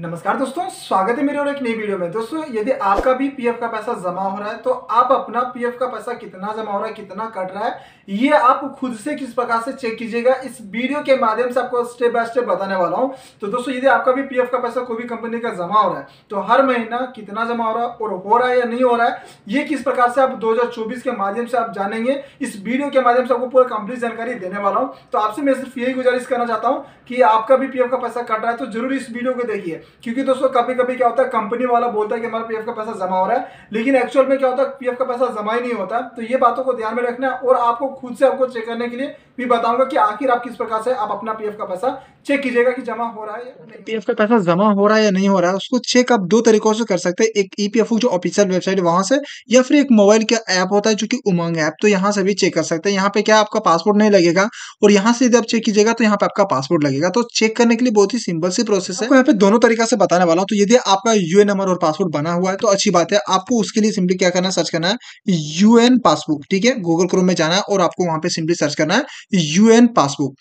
नमस्कार दोस्तों स्वागत है मेरे और एक नई वीडियो में दोस्तों यदि आपका भी पीएफ का पैसा जमा हो रहा है तो आप अपना पीएफ का पैसा कितना जमा हो रहा है कितना कट रहा है ये आप खुद से किस प्रकार से चेक कीजिएगा इस वीडियो के माध्यम से आपको स्टेप बाय स्टेप बताने वाला हूँ तो दोस्तों यदि आपका भी पीएफ का पैसा कोई भी कंपनी का जमा हो रहा है तो हर महीना कितना जमा हो रहा है और हो रहा है या नहीं हो रहा है ये किस प्रकार से आप दो के माध्यम से आप जानेंगे इस वीडियो के माध्यम से आपको पूरा कंप्लीट जानकारी देने वाला हूँ तो आपसे मैं सिर्फ यही गुजारिश करना चाहता हूँ कि आपका भी पी का पैसा कट रहा है तो जरूर इस वीडियो को देखिए क्योंकि दोस्तों कभी कभी क्या होता है कंपनी वाला बोलता है कि हमारा पीएफ का पैसा जमा हो रहा है लेकिन एक्चुअल में क्या होता है पीएफ का पैसा जमा ही नहीं होता तो ये बातों को ध्यान में रखना और आपको खुद से आपको चेक करने के लिए भी बताऊंगा कि आखिर आप किस प्रकार से आप अपना पीएफ का पैसा चेक कीजिएगा कि जमा हो रहा है या पीएफ का पैसा जमा हो रहा है या नहीं हो रहा है उसको चेक आप दो तरीकों से कर सकते हैं एक ईपीएफ e जो ऑफिशियल वेबसाइट है वहां से या फिर एक मोबाइल का ऐप होता है जो कि उमंग ऐप तो यहाँ से भी चेक कर सकते हैं यहाँ पे क्या आपका पासपोर्ट नहीं लगेगा और यहाँ से यदि आप चेक कीजिएगा तो यहाँ पे आपका पासपोर्ट लगेगा तो चेक करने के लिए बहुत ही सिंपल सी प्रोसेस है यहाँ पे दोनों तरीका से बताने वाला हूँ तो यदि आपका यूएन नंबर और पासवर्ड बना हुआ है तो अच्छी बात है आपको उसके लिए सिंपली क्या करना है सर्च करना है यूएन पासबुक ठीक है गूगल क्रोम में जाना है और आपको वहां पे सिंपली सर्च करना है यूएन पासबुक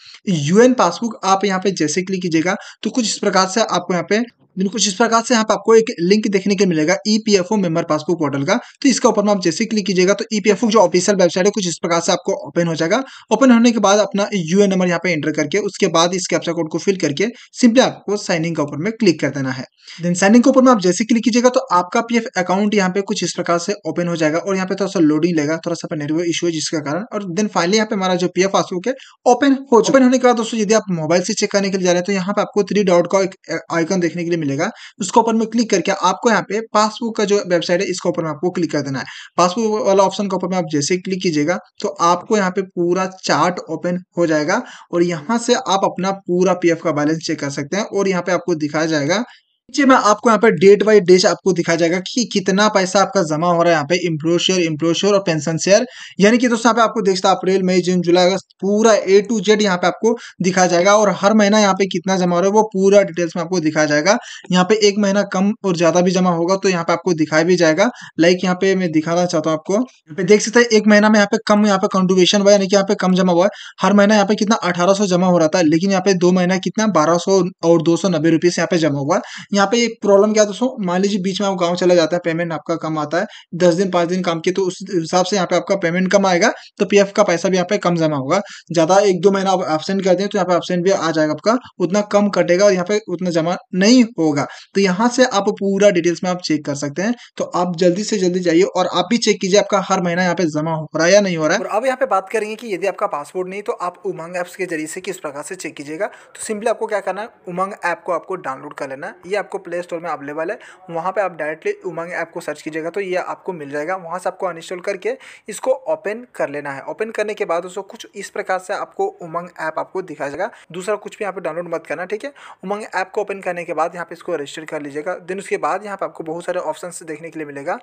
यूएन पासबुक आप यहाँ पे जैसे क्लिक कीजिएगा तो कुछ इस प्रकार से आपको यहाँ पे दिन कुछ इस प्रकार से यहाँ पे आपको एक लिंक देखने के मिलेगा ईपीएफओ मेंबर पासबुक पोर्टल का तो इसका ऊपर आप जैसे क्लिक कीजिएगा तो ईपीएफओ e जो ऑफिशियल वेबसाइट है कुछ इस प्रकार से आपको ओपन हो जाएगा ओपन होने के बाद अपना यूएन नंबर यहाँ पे एंटर करके उसके बाद इस कैप्चा कोड को फिल करके सिंपली आपको साइनिंग के ऊपर में क्लिक कर देना है देन साइनिंग के ऊपर में आप जैसे क्लिक कीजिएगा तो आपका पी अकाउंट यहाँ पे कुछ इस प्रकार से ओपन हो जाएगा और यहाँ पे थोड़ा सा लोडिंग लेगा थोड़ा सा नेटवर्क इशू है जिसके कारण और देन फाइनली यहाँ पे हमारा जो एफ पासबुक है ओपन हो ओपन होने के बाद दोस्तों यदि आप मोबाइल से चेक करने के लिए जा रहे हैं तो यहाँ पे आपको थ्री डॉट का एक आइकन देखने के लिए मिलेगा उसको ऊपर में क्लिक करके आपको यहाँ पे पासबुक का जो वेबसाइट है इसके ऊपर आपको क्लिक कर देना है पासबुक वाला ऑप्शन के ऊपर में आप जैसे क्लिक कीजिएगा तो आपको यहाँ पे पूरा चार्ट ओपन हो जाएगा और यहाँ से आप अपना पूरा पी का बैलेंस चेक कर सकते हैं और यहाँ पे आपको दिखाया जाएगा नीचे में आपको यहाँ पर डेट बाई डेट आपको दिखाया जाएगा कि कितना पैसा आपका जमा हो रहा है यहाँ पे इम्प्रो शेयर इम्प्रो शेयर और पेंशन शेयर यानी कि दोस्तों यहाँ पे आपको देखता अप्रैल मई जून जुलाई अगस्त पूरा ए टू जेड यहाँ पे आपको दिखा जाएगा और हर महीना यहाँ पे कितना जमा हो रहा है वो पूरा डिटेल्स में आपको दिखाया जाएगा यहाँ पे एक महीना कम और ज्यादा भी जमा होगा तो यहाँ पे आपको दिखाया भी जाएगा लाइक यहाँ पे मैं दिखाना चाहता हूँ आपको यहाँ पे देख सकते हैं एक महीना में यहाँ पे कम यहाँ पे कंट्रीब्यूशन हुआ यानी कि यहाँ पे कम जमा हुआ है हर महीना यहाँ पे कितना अठारह जमा हो रहा था लेकिन यहाँ पे दो महीना कितना बारह और दो सौ नब्बे यहाँ पे जमा हुआ यहाँ पे एक प्रॉब्लम क्या दोस्तों मान लीजिए बीच में आप गाँव चला जाता है पेमेंट आपका कम आता है दस दिन पाँच दिन काम किए तो उस हिसाब से यहाँ पे आपका पेमेंट कम आएगा तो पी का पैसा भी यहाँ पे कम जमा होगा ज़्यादा एक दो महीना आप एबसेंट कर दें तो यहाँ पे एबसेंट भी आ जाएगा आपका उतना कम कटेगा और यहाँ पे उतना जमा नहीं होगा तो यहाँ से आप पूरा डिटेल्स में आप चेक कर सकते हैं तो आप जल्दी से जल्दी जाइए और आप भी चेक कीजिए आपका हर महीना यहाँ पे जमा हो रहा है या नहीं हो रहा है और अब यहाँ पे बात करेंगे कि यदि आपका पासपोर्ट नहीं तो आप उमंग ऐप्स के जरिए से किस प्रकार से चेक कीजिएगा तो सिंपली आपको क्या करना है उमंग ऐप को आपको डाउनलोड कर लेना या ये आपको प्ले स्टोर में अवेलेबल है वहाँ पर आप डायरेक्टली उमंग ऐप को सर्च कीजिएगा तो ये आपको मिल जाएगा वहाँ से आपको अनइंस्टॉल करके इसको ओपन कर लेना है ओपन करने के बाद उसको कुछ इस प्रकार से आपको उमंग ऐप आपको दिखा जाएगा दूसरा कुछ भी यहाँ पर डाउनलोड मत करना ठीक है उमंग ऐप को ओपन करने के बाद यहाँ पर इसको रजिस्टर कर लीजिएगा देन उसके बाद यहाँ पर आपको बहुत सारे ऑप्शन देखने के लिए मिलेगा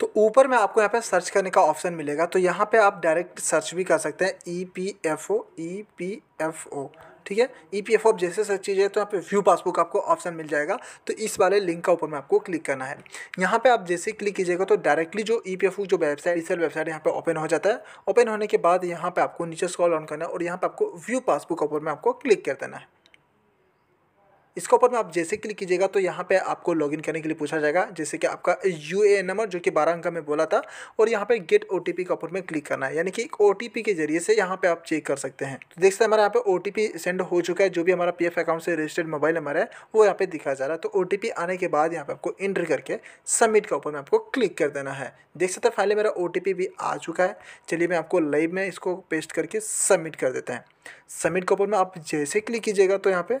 तो ऊपर में आपको यहाँ पे सर्च करने का ऑप्शन मिलेगा तो यहाँ पे आप डायरेक्ट सर्च भी कर सकते हैं E P F O E P F O ठीक है ई पी एफ ऑफ जैसे चीज़ है तो यहाँ पे व्यू पासबुक आपको ऑप्शन मिल जाएगा तो इस वाले लिंक का ऊपर में आपको क्लिक करना है यहाँ पे आप जैसे क्लिक कीजिएगा तो डायरेक्टली जो ई पी एफ ओ जो वेबसाइट इसल वेबसाइट यहाँ पे ओपन हो जाता है ओपन होने के बाद यहाँ पे आपको नीचे स्कॉल ऑन करना है और यहाँ पे आपको व्यू पासबुक ऊपर में आपको क्लिक कर देना है इसके ऊपर में आप जैसे क्लिक कीजिएगा तो यहाँ पे आपको लॉगिन करने के लिए पूछा जाएगा जैसे कि आपका यू ए नंबर जो कि बारह अंक में बोला था और यहाँ पे गेट ओ टी पी के ऊपर में क्लिक करना है यानी कि ओ टी पी के जरिए से यहाँ पे आप चेक कर सकते हैं तो देखते हैं हमारे यहाँ पे ओ टी पी सेंड हो चुका है जो भी हमारा पी एफ अकाउंट से रजिस्टर्ड मोबाइल नंबर है वो यहाँ पे दिखा जा रहा है तो ओ टी पी आने के बाद यहाँ पे आपको एंट्री करके सबमिट के ऊपर में आपको क्लिक कर देना है देख सकते हैं फाइनली मेरा ओ टी पी भी आ चुका है चलिए मैं आपको लाइव में इसको पेस्ट करके सबमिट कर देते हैं सबमिट के ऊपर में आप जैसे क्लिक कीजिएगा तो यहाँ पर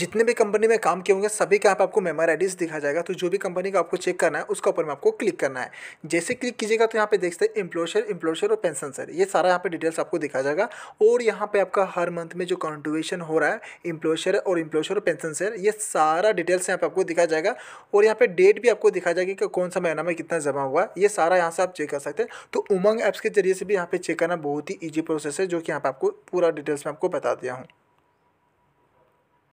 जितने भी कंपनी में काम किए होंगे सभी के यहाँ पर आपको मेमर आईडीज दिखा जाएगा तो जो भी कंपनी का आपको चेक करना है उसके ऊपर में आपको क्लिक करना है जैसे क्लिक कीजिएगा तो यहाँ पे सकते हैं एम्प्लॉयशर एम्प्लॉयशर और पेंशन सर ये सारा यहाँ पे डिटेल्स आपको दिखा जाएगा और यहाँ पे आपका हर मंथ में जो कॉन्ट्रीब्यूशन हो रहा है एम्प्लॉयशर और एम्प्लॉयशर और पेंशन सर ये सारा डिटेल्स यहाँ पर आपको दिखा जाएगा और यहाँ पर डेट भी आपको दिखा जाएगी कि कौन सा महीना में कितना जमा हुआ ये सारा यहाँ से आप चेक कर सकते हैं तो उमंग ऐप्स के जरिए से भी यहाँ पर चेक करना बहुत ही ईजी प्रोसेस है जो कि यहाँ पर आपको पूरा डिटेल्स में आपको बता दिया हूँ